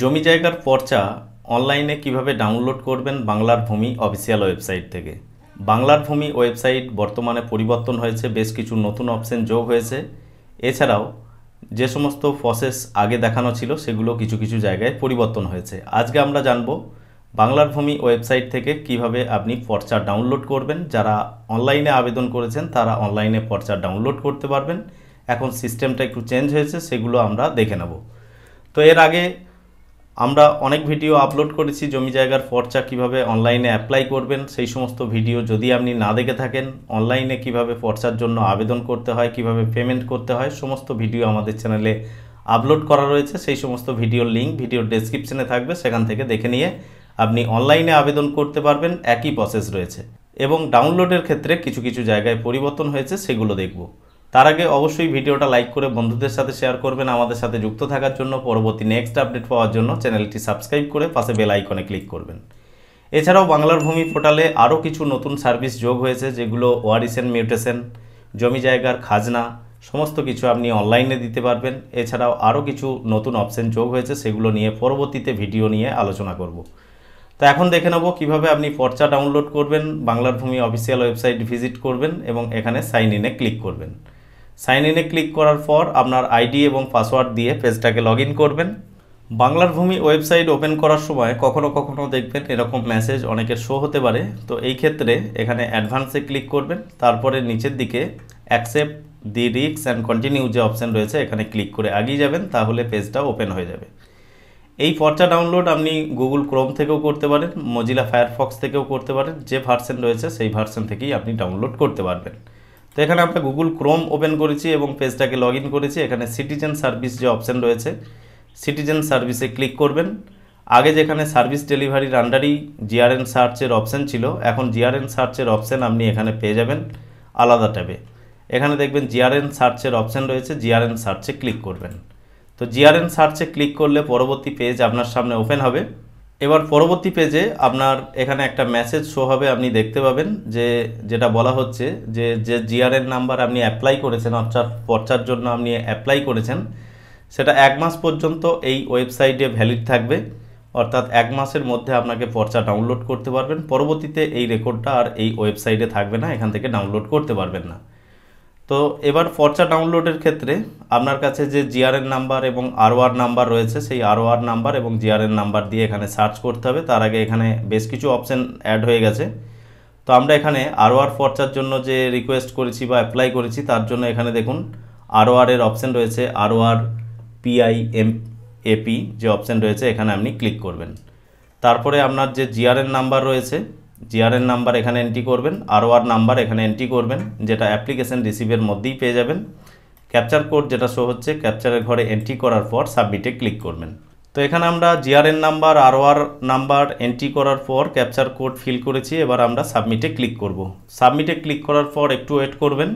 জমি জায়গার পর্চা অনলাইনে কিভাবে ডাউনলোড করবেন বাংলার ভূমি অফিসিয়াল ওয়েবসাইট থেকে বাংলার ভূমি ওয়েবসাইট বর্তমানে পরিবর্তন হয়েছে বেশ কিছু নতুন অপশন যোগ হয়েছে এছাড়াও যে সমস্ত প্রসেস আগে দেখানো ছিল সেগুলো কিছু কিছু জায়গায় পরিবর্তন হয়েছে আজকে আমরা জানব বাংলার ভূমি ওয়েবসাইট থেকে কিভাবে আপনি পর্চা ডাউনলোড করবেন যারা অনলাইনে আবেদন করেছেন তারা অনলাইনে পর্চা ডাউনলোড করতে পারবেন এখন সিস্টেমটা একটু চেঞ্জ হয়েছে সেগুলো আমরা দেখে নেব তো এর আগে আমরা অনেক ভিডিও আপলোড করেছি জমি জায়গার পর্চা কিভাবে অনলাইনে অ্যাপ্লাই করবেন সেই সমস্ত ভিডিও যদি আপনি না দেখে থাকেন অনলাইনে কিভাবে পর্চার জন্য আবেদন করতে হয় কিভাবে পেমেন্ট করতে হয় সমস্ত ভিডিও আমাদের চ্যানেলে আপলোড করা রয়েছে সেই সমস্ত ভিডিওর লিঙ্ক ভিডিওর ডেসক্রিপশানে থাকবে সেখান থেকে দেখে নিয়ে আপনি অনলাইনে আবেদন করতে পারবেন একই প্রসেস রয়েছে এবং ডাউনলোডের ক্ষেত্রে কিছু কিছু জায়গায় পরিবর্তন হয়েছে সেগুলো দেখব তার আগে অবশ্যই ভিডিওটা লাইক করে বন্ধুদের সাথে শেয়ার করবেন আমাদের সাথে যুক্ত থাকার জন্য পরবর্তী নেক্সট আপডেট পাওয়ার জন্য চ্যানেলটি সাবস্ক্রাইব করে পাশে বেল আইকনে ক্লিক করবেন এছাড়াও বাংলার ভূমি পোর্টালে আরও কিছু নতুন সার্ভিস যোগ হয়েছে যেগুলো ওয়ারিসেন মিউটেশন জমি জায়গার খাজনা সমস্ত কিছু আপনি অনলাইনে দিতে পারবেন এছাড়াও আরও কিছু নতুন অপশন যোগ হয়েছে সেগুলো নিয়ে পরবর্তীতে ভিডিও নিয়ে আলোচনা করব তো এখন দেখে নেব কীভাবে আপনি পর্চা ডাউনলোড করবেন বাংলার ভূমি অফিসিয়াল ওয়েবসাইট ভিজিট করবেন এবং এখানে সাইন ইনে ক্লিক করবেন সাইন ইনে ক্লিক করার পর আপনার আইডি এবং পাসওয়ার্ড দিয়ে পেজটাকে লগ করবেন বাংলার ভূমি ওয়েবসাইট ওপেন করার সময় কখনো কখনো দেখবেন এরকম মেসেজ অনেকের শো হতে পারে তো এই ক্ষেত্রে এখানে অ্যাডভান্সে ক্লিক করবেন তারপরে নিচের দিকে অ্যাকসেপ্ট দি রিক্স অ্যান্ড কন্টিনিউ যে অপশান রয়েছে এখানে ক্লিক করে আগিয়ে যাবেন তাহলে পেজটা ওপেন হয়ে যাবে এই পর্চা ডাউনলোড আপনি গুগল ক্রোম থেকেও করতে পারেন মজিলা ফায়ারফক্স থেকেও করতে পারেন যে ভার্সন রয়েছে সেই ভার্সন থেকেই আপনি ডাউনলোড করতে পারবেন তো এখানে আমরা গুগল ক্রোম ওপেন করেছি এবং পেজটাকে লগ ইন করেছি এখানে সিটিজেন সার্ভিস যে অপশান রয়েছে সিটিজেন সার্ভিসে ক্লিক করবেন আগে যেখানে সার্ভিস ডেলিভারির আন্ডারেই জিআরএন সার্চের অপশান ছিল এখন জিআরএন সার্চের অপশান আপনি এখানে পেয়ে যাবেন আলাদা ট্যাবে এখানে দেখবেন জিআরএন সার্চের অপশান রয়েছে জিআরএন সার্চে ক্লিক করবেন তো জিআরএন সার্চে ক্লিক করলে পরবর্তী পেজ আপনার সামনে ওপেন হবে এবার পরবর্তী পেজে আপনার এখানে একটা মেসেজ শো হবে আপনি দেখতে পাবেন যে যেটা বলা হচ্ছে যে যে জিআরএন নাম্বার আপনি অ্যাপ্লাই করেছেন অর্থাৎ পর্চার জন্য আপনি অ্যাপ্লাই করেছেন সেটা এক মাস পর্যন্ত এই ওয়েবসাইটে ভ্যালিড থাকবে অর্থাৎ এক মাসের মধ্যে আপনাকে পর্চা ডাউনলোড করতে পারবেন পরবর্তীতে এই রেকর্ডটা আর এই ওয়েবসাইটে থাকবে না এখান থেকে ডাউনলোড করতে পারবেন না তো এবার ফর্চা ডাউনলোডের ক্ষেত্রে আপনার কাছে যে জিআরএন নাম্বার এবং আরওআর নাম্বার রয়েছে সেই আরওআর নাম্বার এবং জিআরএন নাম্বার দিয়ে এখানে সার্চ করতে হবে তার আগে এখানে বেশ কিছু অপশান অ্যাড হয়ে গেছে তো আমরা এখানে আরওআর ফর্চার জন্য যে রিকোয়েস্ট করেছি বা অ্যাপ্লাই করেছি তার জন্য এখানে দেখুন আরওআর এর অপশান রয়েছে আর পিআই এম এপি যে অপশান রয়েছে এখানে আপনি ক্লিক করবেন তারপরে আপনার যে জিআরএন নাম্বার রয়েছে জিআরএন নাম্বার এখানে এন্ট্রি করবেন আর নাম্বার এখানে এন্ট্রি করবেন যেটা অ্যাপ্লিকেশন রিসিভের মধ্যেই পেয়ে যাবেন ক্যাপচার কোড যেটা শো হচ্ছে ক্যাপচারের ঘরে এন্ট্রি করার পর সাবমিটে ক্লিক করবেন তো এখানে আমরা জিআরএন নাম্বার আর নাম্বার এন্ট্রি করার পর ক্যাপচার কোড ফিল করেছি এবার আমরা সাবমিটে ক্লিক করব সাবমিটে ক্লিক করার পর একটু ওয়েট করবেন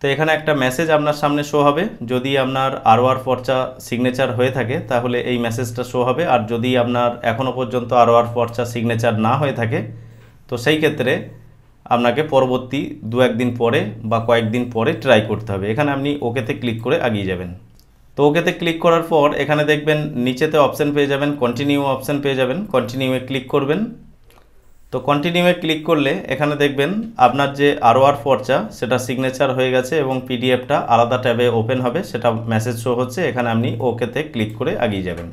তো এখানে একটা মেসেজ আপনার সামনে শো হবে যদি আপনার আর পর্চা সিগনেচার হয়ে থাকে তাহলে এই মেসেজটা শো হবে আর যদি আপনার এখনও পর্যন্ত আর পর্চা সিগনেচার না হয়ে থাকে তো সেই ক্ষেত্রে আপনাকে পরবর্তী দু একদিন পরে বা কয়েকদিন পরে ট্রাই করতে হবে এখানে আপনি ওকেতে ক্লিক করে আগিয়ে যাবেন তো ওকেতে ক্লিক করার পর এখানে দেখবেন নিচেতে অপশান পেয়ে যাবেন কন্টিনিউ অপশান পেয়ে যাবেন কন্টিনিউয়ে ক্লিক করবেন তো কন্টিনিউয়ে ক্লিক করলে এখানে দেখবেন আপনার যে আরওয়ার পর্চা সেটা সিগনেচার হয়ে গেছে এবং পিডিএফটা আলাদা ট্যাবে ওপেন হবে সেটা মেসেজ শো হচ্ছে এখানে আপনি ওকেতে ক্লিক করে এগিয়ে যাবেন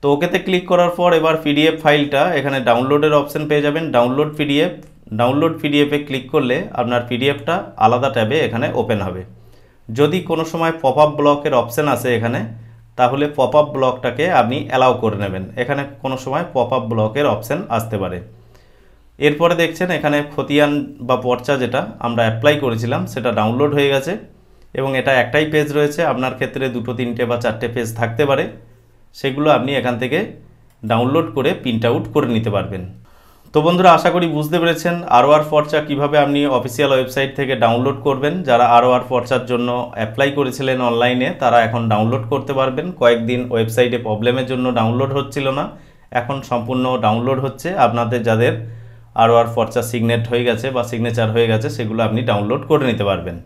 তো ওকেতে ক্লিক করার পর এবার পিডিএফ ফাইলটা এখানে ডাউনলোডের অপশন পেয়ে যাবেন ডাউনলোড পিডিএফ ডাউনলোড পিডিএফে ক্লিক করলে আপনার পিডিএফটা আলাদা ট্যাবে এখানে ওপেন হবে যদি কোনো সময় পপ আপ ব্লকের অপশান আছে এখানে তাহলে পপ আপ ব্লকটাকে আপনি অ্যালাউ করে নেবেন এখানে কোনো সময় পপ আপ ব্লকের অপশান আসতে পারে এরপরে দেখছেন এখানে খতিয়ান বা পর্চা যেটা আমরা অ্যাপ্লাই করেছিলাম সেটা ডাউনলোড হয়ে গেছে এবং এটা একটাই পেজ রয়েছে আপনার ক্ষেত্রে দুটো তিনটে বা চারটে পেজ থাকতে পারে সেগুলো আপনি এখান থেকে ডাউনলোড করে প্রিন্ট আউট করে নিতে পারবেন তো বন্ধুরা আশা করি বুঝতে পেরেছেন আরও আর পর্চা কীভাবে আপনি অফিসিয়াল ওয়েবসাইট থেকে ডাউনলোড করবেন যারা আরও আর পর্চার জন্য অ্যাপ্লাই করেছিলেন অনলাইনে তারা এখন ডাউনলোড করতে পারবেন কয়েকদিন ওয়েবসাইটে প্রবলেমের জন্য ডাউনলোড হচ্ছিল না এখন সম্পূর্ণ ডাউনলোড হচ্ছে আপনাদের যাদের আরও আর ফর্চা সিগনেট হয়ে গেছে বা সিগনেচার হয়ে গেছে সেগুলো আপনি ডাউনলোড করে নিতে পারবেন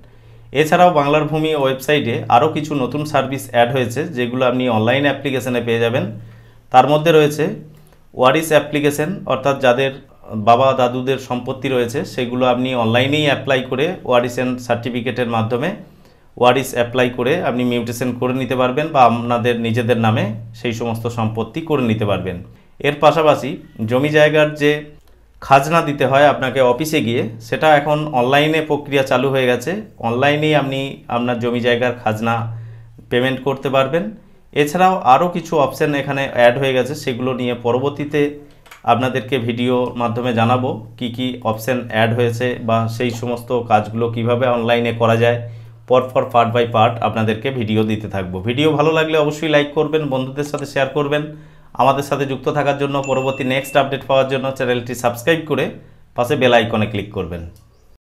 এছাড়াও বাংলার ভূমি ওয়েবসাইটে আরও কিছু নতুন সার্ভিস অ্যাড হয়েছে যেগুলো আপনি অনলাইন অ্যাপ্লিকেশানে পেয়ে যাবেন তার মধ্যে রয়েছে ওয়ারিস অ্যাপ্লিকেশন অর্থাৎ যাদের বাবা দাদুদের সম্পত্তি রয়েছে সেগুলো আপনি অনলাইনেই অ্যাপ্লাই করে ওয়ারিস অ্যান্ড সার্টিফিকেটের মাধ্যমে ওয়ারিস অ্যাপ্লাই করে আপনি মিউটেশন করে নিতে পারবেন বা আপনাদের নিজেদের নামে সেই সমস্ত সম্পত্তি করে নিতে পারবেন এর পাশাপাশি জমি জায়গার যে খাজনা দিতে হয় আপনাকে অফিসে গিয়ে সেটা এখন অনলাইনে প্রক্রিয়া চালু হয়ে গেছে অনলাইনেই আপনি আপনার জমি জায়গার খাজনা পেমেন্ট করতে পারবেন এছাড়াও আরও কিছু অপশান এখানে অ্যাড হয়ে গেছে সেগুলো নিয়ে পরবর্তীতে আপনাদেরকে ভিডিওর মাধ্যমে জানাবো কি কি অপশান অ্যাড হয়েছে বা সেই সমস্ত কাজগুলো কিভাবে অনলাইনে করা যায় পর পর পার্ট বাই পার্ট আপনাদেরকে ভিডিও দিতে থাকবো ভিডিও ভালো লাগলে অবশ্যই লাইক করবেন বন্ধুদের সাথে শেয়ার করবেন আমাদের সাথে যুক্ত থাকার জন্য পরবর্তী নেক্সট আপডেট পাওয়ার জন্য চ্যানেলটি সাবস্ক্রাইব করে পাশে বেল আইকনে ক্লিক করবেন